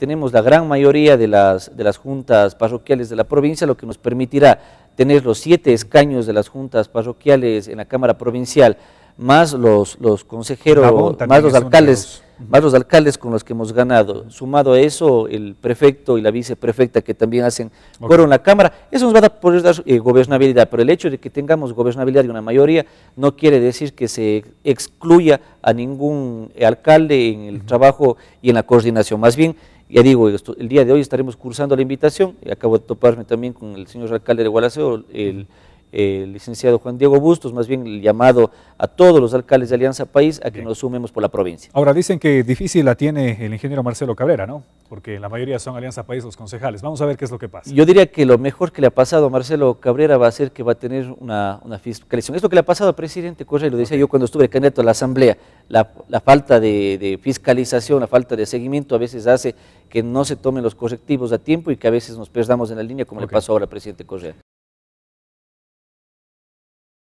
tenemos la gran mayoría de las, juntas parroquiales de la provincia, lo que nos permitirá tener los siete escaños de las juntas parroquiales en la Cámara Provincial más los, consejeros, más los alcaldes, más los alcaldes con los que hemos ganado. Sumado a eso, el prefecto y la viceprefecta que también hacen fueron en la Cámara, eso nos va a poder dar eh, gobernabilidad, pero el hecho de que tengamos gobernabilidad y una mayoría no quiere decir que se excluya a ningún alcalde en el trabajo y en la coordinación. Más bien, ya digo, el día de hoy estaremos cursando la invitación, y acabo de toparme también con el señor alcalde de Gualaceo, el el licenciado Juan Diego Bustos, más bien el llamado a todos los alcaldes de Alianza País a que nos sumemos por la provincia. Ahora, dicen que difícil la tiene el ingeniero Marcelo Cabrera, ¿no? Porque la mayoría son Alianza País los concejales. Vamos a ver qué es lo que pasa. Yo diría que lo mejor que le ha pasado a Marcelo Cabrera va a ser que va a tener una, fiscalización. Es lo que le ha pasado al presidente Correa, lo decía yo cuando estuve candidato a la Asamblea. La, falta de, fiscalización, la falta de seguimiento a veces hace que no se tomen los correctivos a tiempo y que a veces nos perdamos en la línea, como le pasó ahora al presidente Correa.